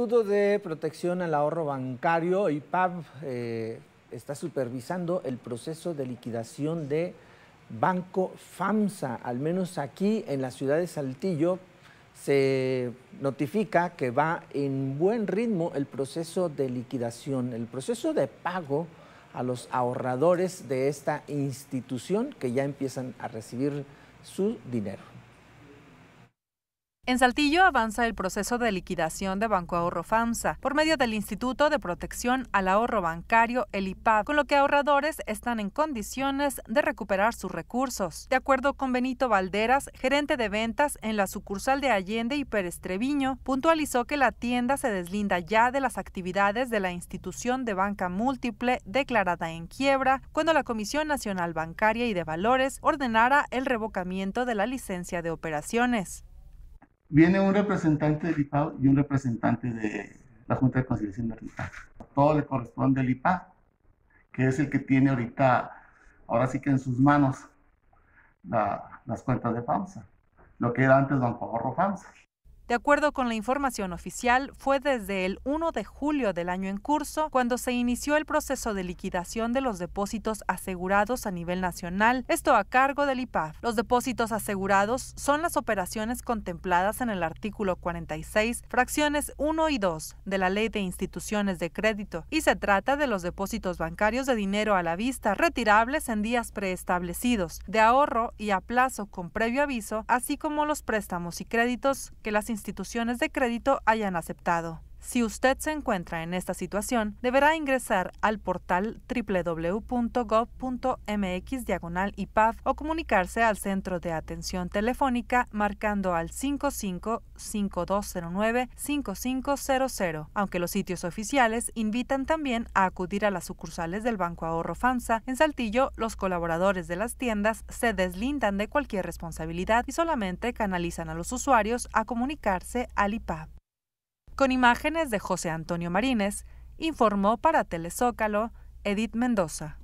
Instituto de Protección al Ahorro Bancario, IPAB, eh, está supervisando el proceso de liquidación de Banco FAMSA. Al menos aquí en la ciudad de Saltillo se notifica que va en buen ritmo el proceso de liquidación, el proceso de pago a los ahorradores de esta institución que ya empiezan a recibir su dinero. En Saltillo avanza el proceso de liquidación de Banco Ahorro FAMSA por medio del Instituto de Protección al Ahorro Bancario, el IPAB, con lo que ahorradores están en condiciones de recuperar sus recursos. De acuerdo con Benito Valderas, gerente de ventas en la sucursal de Allende y perestreviño puntualizó que la tienda se deslinda ya de las actividades de la institución de banca múltiple declarada en quiebra cuando la Comisión Nacional Bancaria y de Valores ordenara el revocamiento de la licencia de operaciones. Viene un representante del IPA y un representante de la Junta de Conciliación del IPA. Todo le corresponde al IPA, que es el que tiene ahorita, ahora sí que en sus manos, las cuentas de FAMSA, lo que era antes Don Pavorro FAMSA. De acuerdo con la información oficial, fue desde el 1 de julio del año en curso cuando se inició el proceso de liquidación de los depósitos asegurados a nivel nacional, esto a cargo del IPAF. Los depósitos asegurados son las operaciones contempladas en el artículo 46, fracciones 1 y 2 de la Ley de Instituciones de Crédito, y se trata de los depósitos bancarios de dinero a la vista retirables en días preestablecidos, de ahorro y a plazo con previo aviso, así como los préstamos y créditos que las instituciones de crédito hayan aceptado. Si usted se encuentra en esta situación, deberá ingresar al portal www.gov.mx diagonal IPAV o comunicarse al centro de atención telefónica marcando al 55-5209-5500, aunque los sitios oficiales invitan también a acudir a las sucursales del Banco Ahorro FANSA En Saltillo, los colaboradores de las tiendas se deslindan de cualquier responsabilidad y solamente canalizan a los usuarios a comunicarse al IPAV. Con imágenes de José Antonio Marínez, informó para Telezócalo Edith Mendoza.